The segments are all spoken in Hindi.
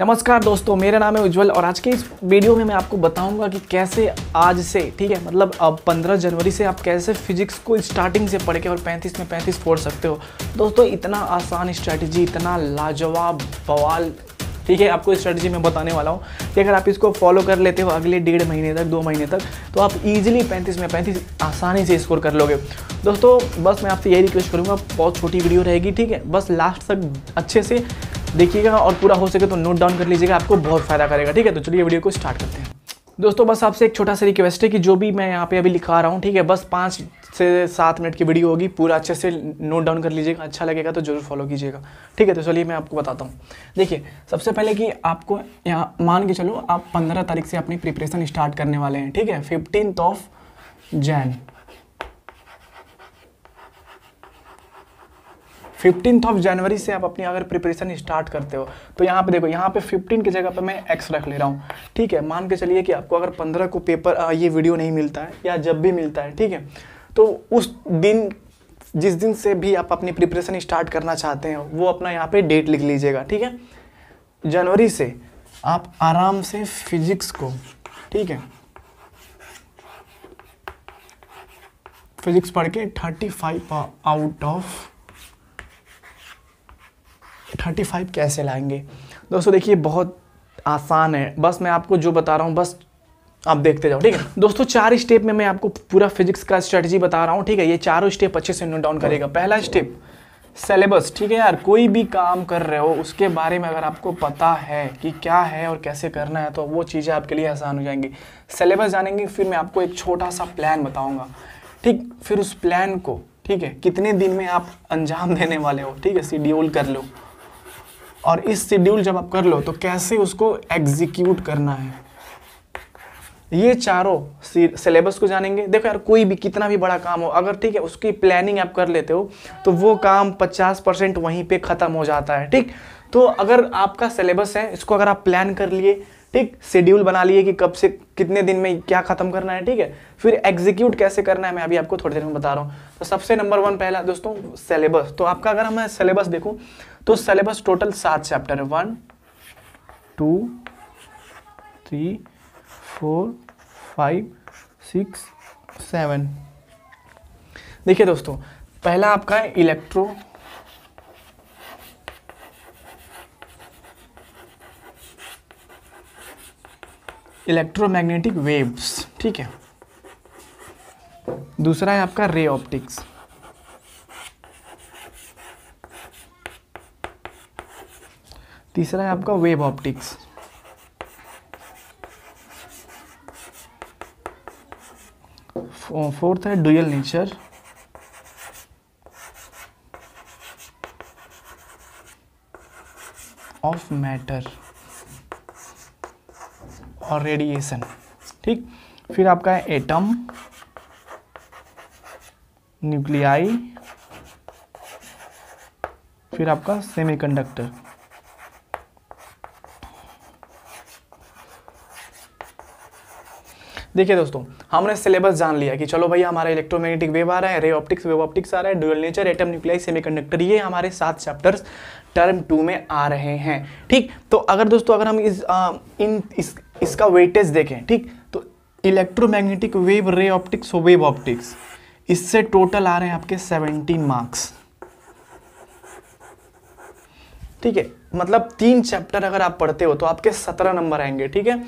नमस्कार दोस्तों मेरा नाम है उज्जवल और आज के इस वीडियो में मैं आपको बताऊंगा कि कैसे आज से ठीक है मतलब अब 15 जनवरी से आप कैसे फिजिक्स को स्टार्टिंग से पढ़ के और 35 में 35 फोड़ सकते हो दोस्तों इतना आसान स्ट्रैटेजी इतना लाजवाब बवाल ठीक है आपको स्ट्रैटेजी मैं बताने वाला हूँ कि अगर आप इसको फॉलो कर लेते हो अगले डेढ़ महीने तक दो महीने तक तो आप इजीली पैंतीस में पैंतीस आसानी से स्कोर कर लोगे दोस्तों बस मैं आपसे यही रिक्वेस्ट करूँगा बहुत छोटी वीडियो रहेगी ठीक है बस लास्ट तक अच्छे से देखिएगा और पूरा हो सके तो नोट डाउन कर लीजिएगा आपको बहुत फ़ायदा करेगा ठीक है तो चलिए वीडियो को स्टार्ट करते हैं दोस्तों बस आपसे एक छोटा सा रिक्वेस्ट है कि जो भी मैं यहाँ पे अभी लिखा रहा हूँ ठीक है बस पाँच से सात मिनट की वीडियो होगी पूरा अच्छे से नोट डाउन कर लीजिएगा अच्छा लगेगा तो जरूर फॉलो कीजिएगा ठीक है तो चलिए मैं आपको बताता हूँ देखिए सबसे पहले कि आपको यहाँ मान के चलो आप पंद्रह तारीख से अपनी प्रिपरेशन स्टार्ट करने वाले हैं ठीक है fifteen of Jan fifteen of January से आप अपनी अगर प्रिपरेशन स्टार्ट करते हो तो यहाँ पे देखो यहाँ पे फिफ्टीन की जगह पे मैं एक्स रख ले रहा हूँ ठीक है मान के चलिए कि आपको अगर पंद्रह को पेपर आ, ये वीडियो नहीं मिलता है या जब भी मिलता है ठीक है तो उस दिन जिस दिन से भी आप अपनी प्रिपरेशन स्टार्ट करना चाहते हैं वो अपना यहाँ पे डेट लिख लीजिएगा ठीक है जनवरी से आप आराम से फिजिक्स को ठीक है फिजिक्स पढ़ के thirty five out of thirty five कैसे लाएंगे दोस्तों देखिए बहुत आसान है बस मैं आपको जो बता रहा हूँ बस आप देखते जाओ ठीक है दोस्तों चार स्टेप में मैं आपको पूरा फिजिक्स का स्ट्रेटजी बता रहा हूँ ठीक है ये चारों स्टेप अच्छे से नोट डाउन करेगा पहला स्टेप सेलेबस ठीक है यार कोई भी काम कर रहे हो उसके बारे में अगर आपको पता है कि क्या है और कैसे करना है तो वो चीज़ें आपके लिए आसान हो जाएंगी सेलेबस जानेंगे फिर मैं आपको एक छोटा सा प्लान बताऊँगा ठीक फिर उस प्लान को ठीक है कितने दिन में आप अंजाम देने वाले हो ठीक है सीड्यूल कर लो और इस शेड्यूल जब आप कर लो तो कैसे उसको एग्जीक्यूट करना है ये चारों सिलेबस को जानेंगे देखो यार कोई भी कितना भी बड़ा काम हो अगर ठीक है उसकी प्लानिंग आप कर लेते हो तो वो काम 50 परसेंट वहीं पे ख़त्म हो जाता है ठीक तो अगर आपका सिलेबस है इसको अगर आप प्लान कर लिए ठीक शेड्यूल बना लिए कि कब से कितने दिन में क्या ख़त्म करना है ठीक है फिर एग्जीक्यूट कैसे करना है मैं अभी आपको थोड़ी देर में बता रहा हूँ तो सबसे नंबर वन पहला दोस्तों सिलेबस तो आपका अगर मैं सिलेबस देखूँ तो सिलेबस टोटल सात चैप्टर है one two three four five six seven देखिए दोस्तों पहला आपका है इलेक्ट्रो इलेक्ट्रोमैग्नेटिक वेव्स ठीक है दूसरा है आपका रे ऑप्टिक्स तीसरा है आपका वेब ऑप्टिक्स फोर्थ है डुअल नेचर ऑफ मैटर और रेडिएशन ठीक फिर आपका है एटम न्यूक्लियाई फिर आपका सेमीकंडक्टर देखिए दोस्तों हमने सिलेबस जान लिया कि चलो भैया हमारा इलेक्ट्रोमैग्नेटिक वेव आ रहा है रे ऑप्टिक्स वेव ऑप्टिक्स आ रहा है dual nature atom nuclei semiconductor ये हमारे सात चैप्टर्स टर्म टू में आ रहे हैं ठीक तो अगर दोस्तों अगर हम इस आ, इन इस, इसका वेटेज देखें ठीक तो electromagnetic wave ray optics wave optics इससे टोटल आ रहे हैं आपके सेवनटीन मार्क्स ठीक है मतलब तीन चैप्टर अगर आप पढ़ते हो तो आपके सत्रह नंबर आएंगे ठीक है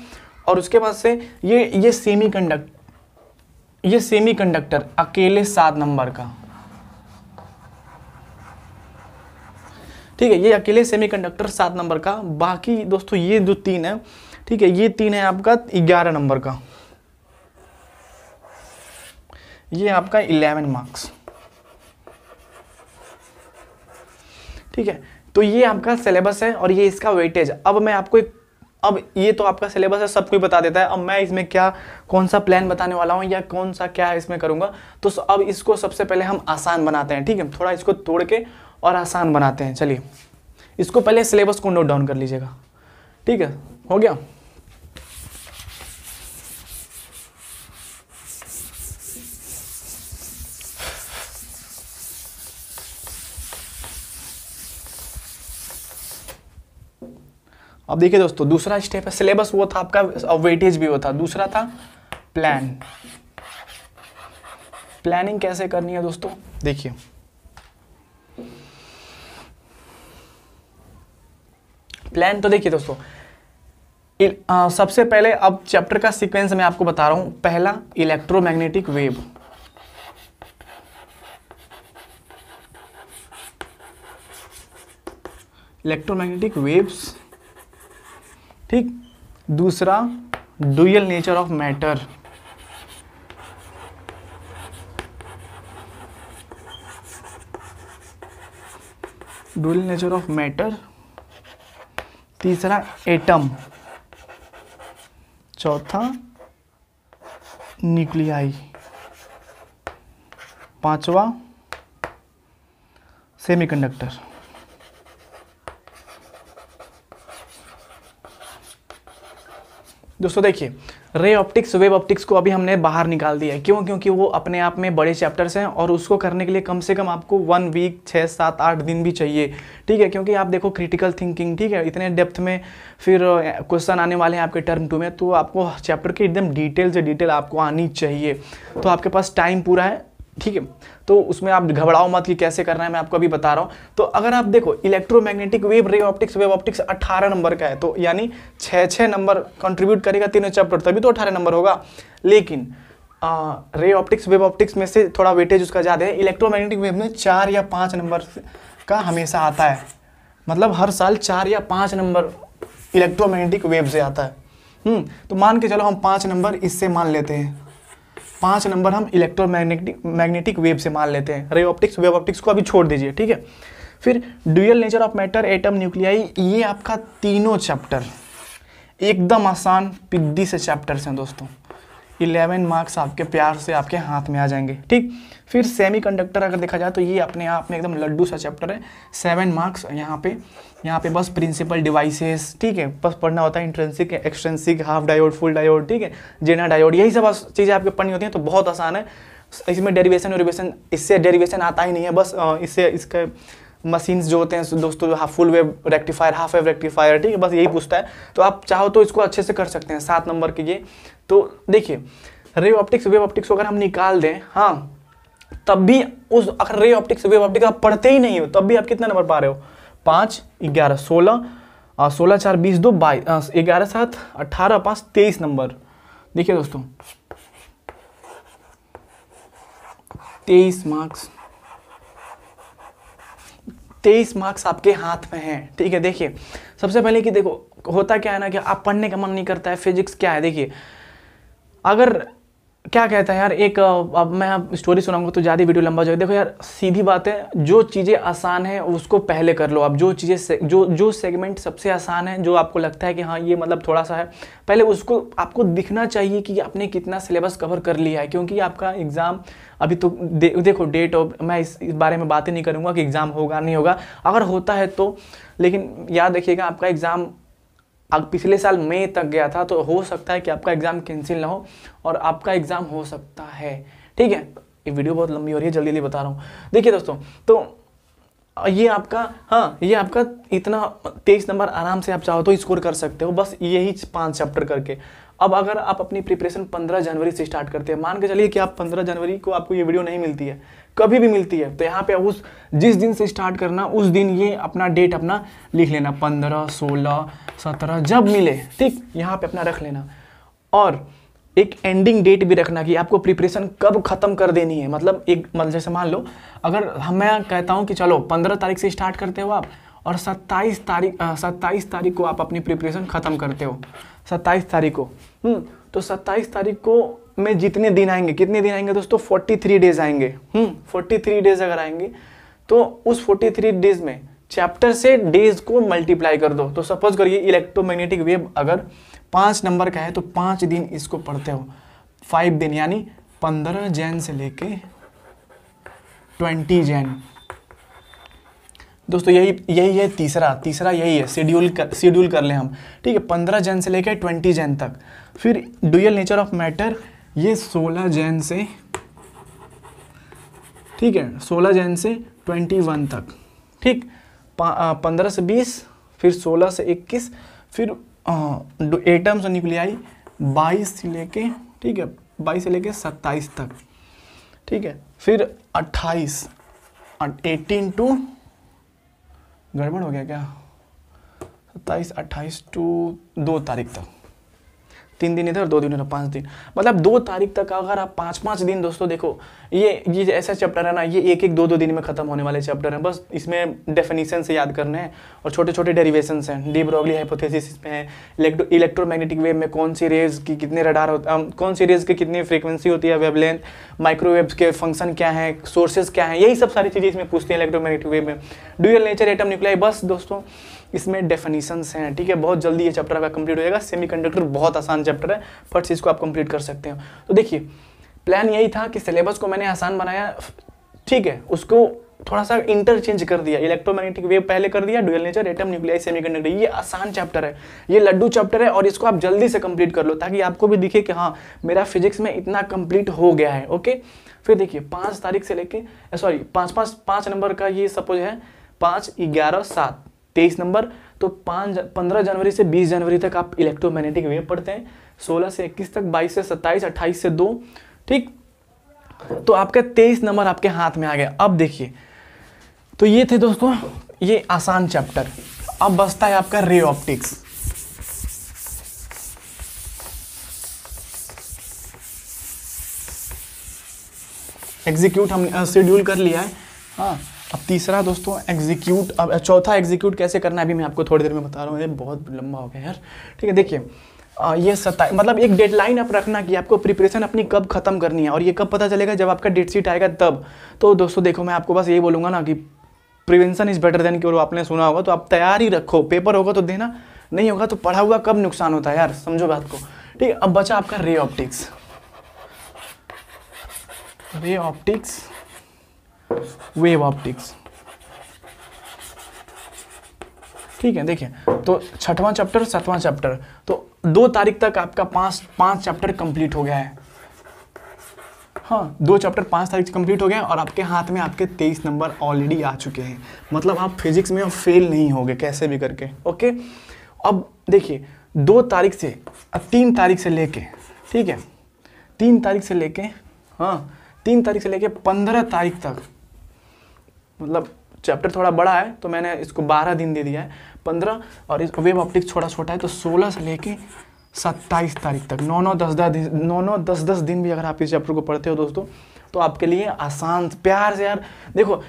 और उसके बाद से ये ये सेमी कंडक्ट ये सेमी कंडक्टर अकेले सात नंबर का ठीक है ये अकेले सेमीकंडक्टर सात नंबर का बाकी दोस्तों ये जो तीन है ठीक है ये तीन है आपका ग्यारह नंबर का ये आपका इलेवन मार्क्स ठीक है तो ये आपका सिलेबस है और ये इसका वेटेज अब मैं आपको एक अब ये तो आपका सिलेबस है सब कुछ बता देता है अब मैं इसमें क्या कौन सा प्लान बताने वाला हूँ या कौन सा क्या इसमें करूँगा तो अब इसको सबसे पहले हम आसान बनाते हैं ठीक है थोड़ा इसको तोड़ के और आसान बनाते हैं चलिए इसको पहले सिलेबस को नोट डाउन कर लीजिएगा ठीक है हो गया अब देखिए दोस्तों दूसरा स्टेप है सिलेबस वो था आपका वेटेज भी वो था दूसरा था प्लान प्लानिंग कैसे करनी है दोस्तों देखिए प्लान तो देखिए दोस्तों आ, सबसे पहले अब चैप्टर का सीक्वेंस मैं आपको बता रहा हूं पहला इलेक्ट्रोमैग्नेटिक वेव इलेक्ट्रोमैग्नेटिक वेव्स ठीक दूसरा dual nature of matter dual nature of matter तीसरा एटम चौथा न्यूक्लियाई पांचवा सेमीकंडक्टर दोस्तों देखिए रे ऑप्टिक्स वेब ऑप्टिक्स को अभी हमने बाहर निकाल दिया है क्यों क्योंकि वो अपने आप में बड़े चैप्टर्स हैं और उसको करने के लिए कम से कम आपको वन वीक छः सात आठ दिन भी चाहिए ठीक है क्योंकि आप देखो क्रिटिकल थिंकिंग ठीक है इतने डेप्थ में फिर क्वेश्चन आने वाले हैं आपके टर्म टू में तो आपको चैप्टर की एकदम डिटेल से डिटेल आपको आनी चाहिए तो आपके पास टाइम पूरा है ठीक है तो उसमें आप घबराओ मत कि कैसे करना है मैं आपको अभी बता रहा हूँ तो अगर आप देखो electromagnetic wave ray optics wave optics 18 number का है तो यानी छः छः नंबर कंट्रीब्यूट करेगा तीनों चैप्टर तभी तो 18 नंबर होगा लेकिन आ, रे ऑप्टिक्स वेव ऑप्टिक्स में से थोड़ा वेटेज उसका ज़्यादा है इलेक्ट्रोमैग्नेटिक वेव में चार या पाँच नंबर का हमेशा आता है मतलब हर साल चार या पाँच नंबर इलेक्ट्रोमैग्नेटिक वेव से आता है हम्म, तो मान के चलो हम पाँच नंबर इससे मान लेते हैं पाँच नंबर हम इलेक्ट्रोमैग्नेटिक मैग्नेटिक वेव से मान लेते हैं रे ऑप्टिक्स वेव ऑप्टिक्स को अभी छोड़ दीजिए ठीक है फिर dual nature of matter atom nuclei ये आपका तीनों चैप्टर एकदम आसान पिद्दी से चैप्टर्स हैं दोस्तों 11 मार्क्स आपके प्यार से आपके हाथ में आ जाएंगे ठीक फिर सेमीकंडक्टर अगर देखा जाए तो ये अपने आप में एकदम लड्डू सा चैप्टर है सेवन मार्क्स यहाँ पे यहाँ पे बस प्रिंसिपल डिवाइसेस ठीक है बस पढ़ना होता है intrinsic extrinsic half diode full diode ठीक है जेना डायोड यही सब चीज़ें आपके पढ़नी होती हैं तो बहुत आसान है इसमें डेरिवेशन वेरिवेशन इससे डेरिवेशन आता ही नहीं है बस इससे इसका मशीन्स जो होते हैं दोस्तों जो full wave rectifier half wave rectifier ठीक है बस यही पूछता है तो आप चाहो तो इसको अच्छे से कर सकते हैं सात नंबर के ये तो देखिए रेव ऑप्टिक्स वेव ऑप्टिक्स अगर हम निकाल दें हाँ तब भी उस अगर रे ऑप्टिक्स वेव ऑप्टिक्स आप पढ़ते ही नहीं हो तब भी आप कितना नंबर पा रहे हो पाँच ग्यारह सोलह सोलह चार बीस दो बाईस ग्यारह सात अट्ठारह पाँच तेईस नंबर देखिए दोस्तों तेईस मार्क्स तेईस मार्क्स आपके हाथ में हैं ठीक है देखिए सबसे पहले कि देखो होता क्या है ना कि आप पढ़ने का मन नहीं करता है फिजिक्स क्या है देखिए अगर क्या कहता है यार एक अब मैं आप स्टोरी सुनाऊंगा तो ज़्यादा वीडियो लंबा जाएगा देखो यार सीधी बात है जो चीज़ें आसान है उसको पहले कर लो अब जो चीज़ें जो जो सेगमेंट सबसे आसान है जो आपको लगता है कि हाँ ये मतलब थोड़ा सा है पहले उसको आपको दिखना चाहिए कि आपने कितना सिलेबस कवर कर लिया है क्योंकि आपका एग्ज़ाम अभी तो दे, देखो डेट और मैं इस, इस बारे में बातें नहीं करूँगा कि एग्ज़ाम होगा नहीं होगा अगर होता है तो लेकिन याद रखिएगा आपका एग्ज़ाम अगर पिछले साल मई तक गया था तो हो सकता है कि आपका एग्ज़ाम कैंसिल ना हो और आपका एग्ज़ाम हो सकता है ठीक है ये वीडियो बहुत लंबी हो रही है जल्दी जल्दी बता रहा हूँ देखिए दोस्तों तो ये आपका हाँ ये आपका इतना तेईस नंबर आराम से आप चाहो तो स्कोर कर सकते हो बस यही पांच चैप्टर करके अब अगर आप अपनी प्रिपरेशन 15 जनवरी से स्टार्ट करते हैं मान के चलिए कि आप 15 जनवरी को आपको ये वीडियो नहीं मिलती है कभी भी मिलती है तो यहाँ पे उस जिस दिन से स्टार्ट करना उस दिन ये अपना डेट अपना लिख लेना पंद्रह सोलह सत्रह जब मिले ठीक यहाँ पे अपना रख लेना और एक एंडिंग डेट भी रखना कि आपको प्रिपरेशन कब ख़त्म कर देनी है मतलब एक मतलब जैसे मान लो अगर हम मैं कहता हूँ कि चलो पंद्रह तारीख से स्टार्ट करते हो आप और 27 तारीख 27 तारीख को आप अपनी प्रिपरेशन ख़त्म करते हो 27 तारीख को हम्म, तो 27 तारीख को में जितने दिन आएंगे कितने दिन आएंगे दोस्तों 43 डेज आएंगे फोर्टी थ्री डेज अगर आएंगे तो उस 43 डेज में चैप्टर से डेज को मल्टीप्लाई कर दो तो सपोज करिए इलेक्ट्रोमैग्नेटिक वेव अगर पाँच नंबर का है तो पाँच दिन इसको पढ़ते हो फाइव दिन यानी पंद्रह जैन से लेके ट्वेंटी जैन दोस्तों यही यही है तीसरा तीसरा यही है शेड्यूल कर शेड्यूल कर लें हम ठीक है पंद्रह जैन से लेकर ट्वेंटी जैन तक फिर डुअल नेचर ऑफ मैटर ये सोलह जैन से ठीक है सोलह जैन से ट्वेंटी वन तक ठीक पंद्रह से बीस फिर सोलह से इक्कीस फिर एटम्स और न्यूक्लियाई बाईस से लेके ठीक है बाईस से लेके सत्ताईस तक ठीक है फिर अट्ठाईस एटीन टू गड़बड़ हो गया क्या सत्ताईस अट्ठाईस टू दो तारीख तक तीन दिन इधर दो दिन इधर पाँच दिन मतलब दो तारीख तक अगर आप पाँच पाँच दिन दोस्तों देखो ये ये ऐसा चैप्टर है ना ये एक एक दो दो दिन में खत्म होने वाले चैप्टर हैं बस इसमें डेफिनेशन से याद करने हैं और छोटे छोटे डेरिवेशन हैं डी ब्रॉगली हाइपोथेसिस में है इलेक्ट्रो इलेक्ट्रोमैग्नेटिक वेव में कौन सी रेज की कितने रडार हैं कौन सी रेज की कितनी फ्रीक्वेंसी होती है वेवलेंथ माइक्रोवेव्स के फंक्शन क्या है सोर्सेज क्या है यही सब सारी चीज़ें इसमें पूछते हैं इलेक्ट्रोमैग्नेटिक वेव में ड्यूअल नेचर एटम न्यूक्लियाई बस दोस्तों इसमें डेफिनीसन्स हैं ठीक है बहुत जल्दी ये चैप्टर आपका कंप्लीट हो जाएगा कंडक्टर बहुत आसान चैप्टर है फर्स्ट इसको आप कंप्लीट कर सकते हो तो देखिए प्लान यही था कि सिलेबस को मैंने आसान बनाया ठीक है उसको थोड़ा सा इंटरचेंज कर दिया इलेक्ट्रोमैग्नेटिक वेव पहले कर दिया dual nature atom nuclei semiconductor ये आसान चैप्टर है ये लड्डू चैप्टर है और इसको आप जल्दी से कंप्लीट कर लो ताकि आपको भी दिखे कि हाँ मेरा फिजिक्स में इतना कंप्लीट हो गया है ओके फिर देखिए पाँच तारीख से लेके सॉरी पाँच पाँच पाँच नंबर का ये सपोज है पाँच ग्यारह सात तेईस नंबर तो पाँच पंद्रह जनवरी से बीस जनवरी तक आप इलेक्ट्रोमैग्नेटिक वेव पढ़ते हैं सोलह से इक्कीस तक बाईस से सत्ताईस अट्ठाईस से दो ठीक तो आपका तेईस नंबर आपके हाथ में आ गया अब देखिए तो ये थे दोस्तों ये आसान चैप्टर अब बसता है आपका रे ऑप्टिक्स एग्जीक्यूट हमने शेड्यूल कर लिया है हाँ अब तीसरा दोस्तों एग्जीक्यूट अब चौथा एग्जीक्यूट कैसे करना है अभी मैं आपको थोड़ी देर में बता रहा हूँ ये बहुत लंबा हो गया यार ठीक है देखिए ये सत्ताईस मतलब एक डेडलाइन आप रखना कि आपको प्रिपरेशन अपनी कब खत्म करनी है और ये कब पता चलेगा जब आपका डेट शीट आएगा तब तो दोस्तों देखो मैं आपको बस ये बोलूँगा ना कि प्रिवेंशन इज़ बेटर देन केवल आपने सुना होगा तो आप तैयारी रखो पेपर होगा तो देना नहीं होगा तो पढ़ा हुआ कब नुकसान होता है यार समझो बात को ठीक है अब बचा आपका रे ऑप्टिक्स रे ऑप्टिक्स वेव ऑप्टिक्स ठीक है देखिए तो छठवां चैप्टर सातवां चैप्टर तो दो तारीख तक आपका पांच पांच चैप्टर कंप्लीट हो गया है हाँ दो चैप्टर पांच तारीख से कंप्लीट हो गए और आपके हाथ में आपके तेईस नंबर ऑलरेडी आ चुके हैं मतलब आप फिजिक्स में फेल नहीं होगे कैसे भी करके ओके अब देखिए दो तारीख से तीन तारीख से लेके ठीक है तीन तारीख से लेके हाँ तीन तारीख से लेके पंद्रह तारीख तक मतलब चैप्टर थोड़ा बड़ा है तो मैंने इसको बारह दिन दे दिया है पंद्रह और इस वेब ऑप्टिक्स छोटा छोटा है तो सोलह से लेके सत्ताईस तारीख तक नौ नौ दस दस दिन नौ नौ दस दस दिन भी अगर आप इस चैप्टर को पढ़ते हो दोस्तों तो आपके लिए आसान प्यार से यार देखो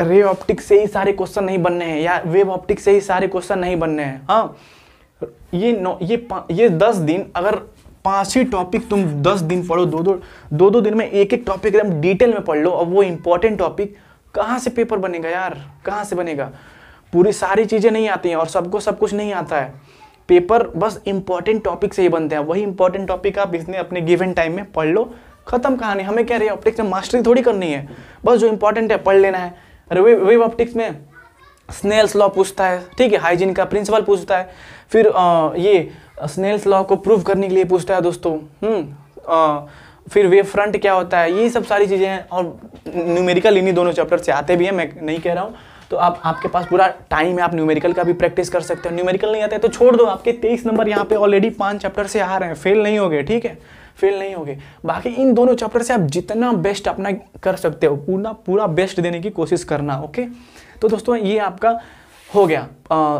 रे ऑप्टिक से ही सारे क्वेश्चन नहीं बनने हैं या वेब ऑप्टिक से ही सारे क्वेश्चन नहीं बनने हैं हाँ ये नौ ये ये दस दिन अगर पांच ही टॉपिक तुम दस दिन पढ़ो दो दो दो दो दिन में एक एक टॉपिक एकदम डिटेल में पढ़ लो और वो इम्पॉर्टेंट टॉपिक कहाँ से पेपर बनेगा यार कहाँ से बनेगा पूरी सारी चीज़ें नहीं आती हैं और सबको सब कुछ नहीं आता है पेपर बस इंपॉर्टेंट टॉपिक से ही बनते हैं वही इंपॉर्टेंट टॉपिक आप इसने अपने गिवन टाइम में पढ़ लो खत्म कहानी हमें क्या रही ऑप्टिक्स में मास्टरी थोड़ी करनी है बस जो इंपॉर्टेंट है पढ़ लेना है अरे वे वेब ऑप्टिक्स में स्नेल्स लॉ पूछता है ठीक है हाइजीन का प्रिंसिपल पूछता है फिर आ, ये स्नेल्स लॉ को प्रूव करने के लिए पूछता है दोस्तों हम्म फिर वेव फ्रंट क्या होता है ये सब सारी चीज़ें हैं और न्यूमेरिकल इन्हीं दोनों चैप्टर से आते भी हैं मैं नहीं कह रहा हूँ तो आप आपके पास पूरा टाइम है आप न्यूमेरिकल का भी प्रैक्टिस कर सकते हो न्यूमेरिकल नहीं आता है तो छोड़ दो आपके तेईस नंबर यहाँ पे ऑलरेडी पांच चैप्टर से आ रहे हैं फेल नहीं हो गए ठीक है फेल नहीं हो गए बाकी इन दोनों चैप्टर से आप जितना बेस्ट अपना कर सकते हो पूरा पूरा बेस्ट देने की कोशिश करना ओके तो दोस्तों ये आपका हो गया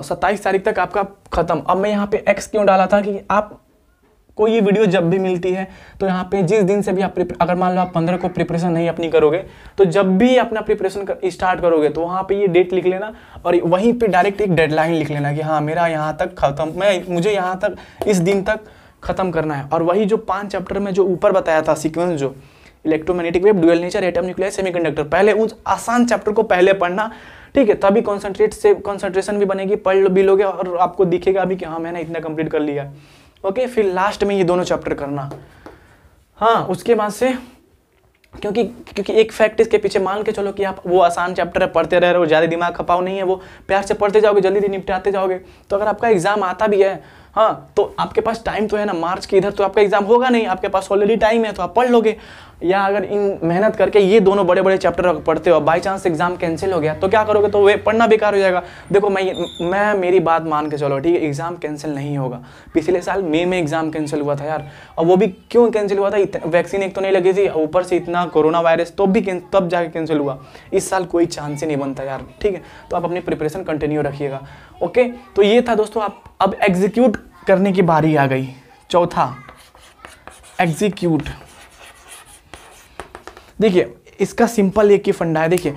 सत्ताईस तारीख तक आपका ख़त्म अब मैं यहाँ पे एक्स क्यों डाला था कि आप को ये वीडियो जब भी मिलती है तो यहाँ पे जिस दिन से भी आप अगर मान लो आप पंद्रह को प्रिपरेशन नहीं अपनी करोगे तो जब भी अपना प्रिपरेशन कर, स्टार्ट करोगे तो वहाँ पे ये डेट लिख लेना और वहीं पे डायरेक्ट एक डेडलाइन लिख लेना कि हाँ मेरा यहाँ तक खत्म मैं मुझे यहाँ तक इस दिन तक खत्म करना है और वही जो पाँच चैप्टर में जो ऊपर बताया था सिक्वेंस जो electromagnetic wave dual nature atom nuclear semi पहले उस आसान चैप्टर को पहले पढ़ना ठीक है तभी कॉन्सेंट्रेट से कॉन्सेंट्रेशन भी बनेगी पढ़ भी लोगे और आपको दिखेगा भी कि हाँ मैंने इतना कंप्लीट कर लिया ओके फिर लास्ट में ये दोनों चैप्टर करना हाँ उसके बाद से क्योंकि क्योंकि एक फैक्ट इसके पीछे मान के चलो कि आप वो आसान चैप्टर है पढ़ते रह रहे हो ज़्यादा दिमाग खपाओ नहीं है वो प्यार से पढ़ते जाओगे जल्दी निपटाते जाओगे तो अगर आपका एग्ज़ाम आता भी है हाँ तो आपके पास टाइम तो है ना मार्च के इधर तो आपका एग्ज़ाम होगा नहीं आपके पास ऑलरेडी टाइम है तो आप पढ़ लोगे या अगर इन मेहनत करके ये दोनों बड़े बड़े चैप्टर पढ़ते हो बाई चांस एग्जाम कैंसिल हो गया तो क्या करोगे तो वे पढ़ना बेकार हो जाएगा देखो मैं मैं मेरी बात मान के चलो ठीक है एग्ज़ाम कैंसिल नहीं होगा पिछले साल मई में एग्ज़ाम कैंसिल हुआ था यार और वो भी क्यों कैंसिल हुआ था वैक्सीन एक तो नहीं लगी थी ऊपर से इतना कोरोना वायरस तो भी तब जाके कैंसिल हुआ इस साल कोई चांस ही नहीं बनता यार ठीक है तो आप अपनी प्रिपरेशन कंटिन्यू रखिएगा ओके तो ये था दोस्तों आप अब एग्जीक्यूट करने की बारी आ गई चौथा एग्जीक्यूट देखिए इसका सिंपल एक ही फंडा है देखिए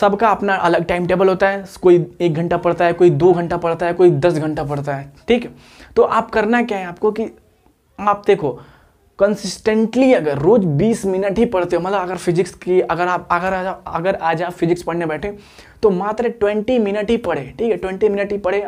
सबका अपना अलग टाइम टेबल होता है कोई एक घंटा पढ़ता है कोई दो घंटा पढ़ता है कोई दस घंटा पढ़ता है ठीक है तो आप करना क्या है आपको कि आप देखो कंसिस्टेंटली अगर रोज 20 मिनट ही पढ़ते हो मतलब अगर फिजिक्स की अगर आप अगर आज अगर आज आप फिजिक्स पढ़ने बैठे तो मात्र 20 मिनट ही पढ़े ठीक है 20 मिनट ही पढ़े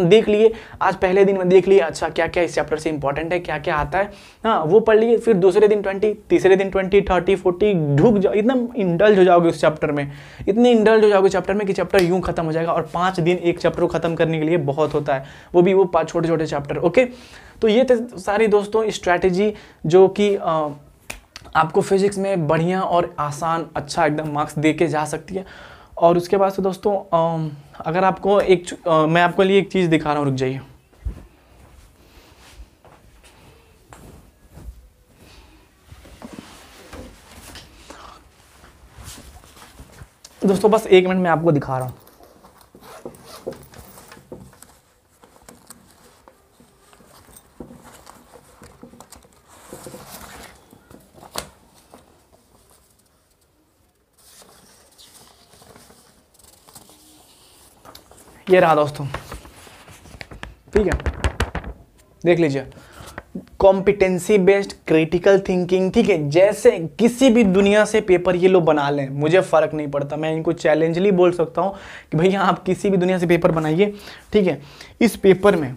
देख लिए आज पहले दिन में देख लिए अच्छा क्या क्या इस चैप्टर से इंपॉर्टेंट है क्या क्या आता है हाँ वो पढ़ लिए फिर दूसरे दिन ट्वेंटी तीसरे दिन ट्वेंटी थर्टी फोर्टी ढुक जाओ इतना इंडल्ज हो जाओगे उस चैप्टर में इतने इंडल्ज हो जाओगे चैप्टर में कि चैप्टर यूँ खत्म हो जाएगा और पाँच दिन एक चैप्टर को खत्म करने के लिए बहुत होता है वो भी वो पाँच छोटे छोटे चैप्टर ओके तो ये थे सारे दोस्तों स्ट्रैटेजी जो कि आपको फिजिक्स में बढ़िया और आसान अच्छा एकदम मार्क्स दे के जा सकती है और उसके बाद से दोस्तों अगर आपको एक मैं आपको लिए एक चीज़ दिखा रहा हूँ रुक जाइए दोस्तों बस एक मिनट में आपको दिखा रहा हूँ ये रहा दोस्तों ठीक है देख लीजिए कॉम्पिटेंसी बेस्ड क्रिटिकल थिंकिंग ठीक है जैसे किसी भी दुनिया से पेपर ये लोग बना लें मुझे फ़र्क नहीं पड़ता मैं इनको चैलेंजली बोल सकता हूँ कि भैया आप किसी भी दुनिया से पेपर बनाइए ठीक है इस पेपर में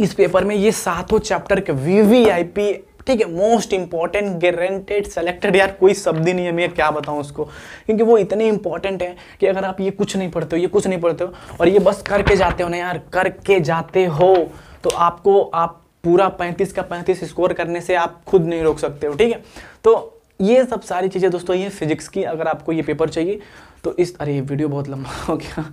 इस पेपर में ये सातों चैप्टर के वी वी आई पी ठीक है मोस्ट इंपॉर्टेंट गारंटेड सेलेक्टेड यार कोई शब्द ही नहीं है मैं क्या बताऊँ उसको क्योंकि वो इतने इंपॉर्टेंट है कि अगर आप ये कुछ नहीं पढ़ते हो ये कुछ नहीं पढ़ते हो और ये बस करके जाते हो ना यार करके जाते हो तो आपको आप पूरा पैंतीस का पैंतीस स्कोर करने से आप खुद नहीं रोक सकते हो ठीक है तो ये सब सारी चीज़ें दोस्तों ये फिजिक्स की अगर आपको ये पेपर चाहिए तो इस अरे वीडियो बहुत लंबा हो गया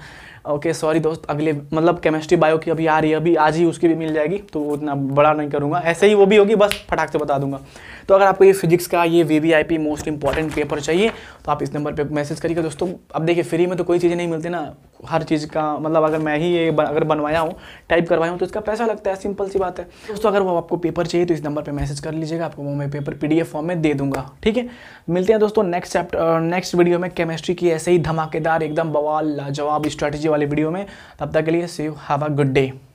ओके सॉरी दोस्त अगले मतलब केमिस्ट्री बायो की अभी आ रही है अभी आज ही उसकी भी मिल जाएगी तो उतना बड़ा नहीं करूँगा ऐसे ही वो भी होगी बस फटाक से बता दूंगा तो अगर आपको ये फिजिक्स का ये वी मोस्ट इंपॉर्टेंट पेपर चाहिए तो आप इस नंबर पर मैसेज करिएगा दोस्तों अब देखिए फ्री में तो कोई चीज़ें नहीं मिलती ना हर चीज़ का मतलब अगर मैं ही ये अगर बनवाया हूँ टाइप करवाया हूँ तो इसका पैसा लगता है सिंपल सी बात है दोस्तों अगर वो आपको पेपर चाहिए तो इस नंबर पर मैसेज कर लीजिएगा आपको वो मैं पेपर पी फॉर्म में दे दूंगा ठीक है मिलते हैं दोस्तों नेक्स्ट चैप्टर नेक्स्ट वीडियो में केमिस्ट्री की ऐसे ही धमाकेदार एकदम बवाल लाजवाब स्ट्रैटेजी वाली वीडियो में तब तक के लिए see you have a good day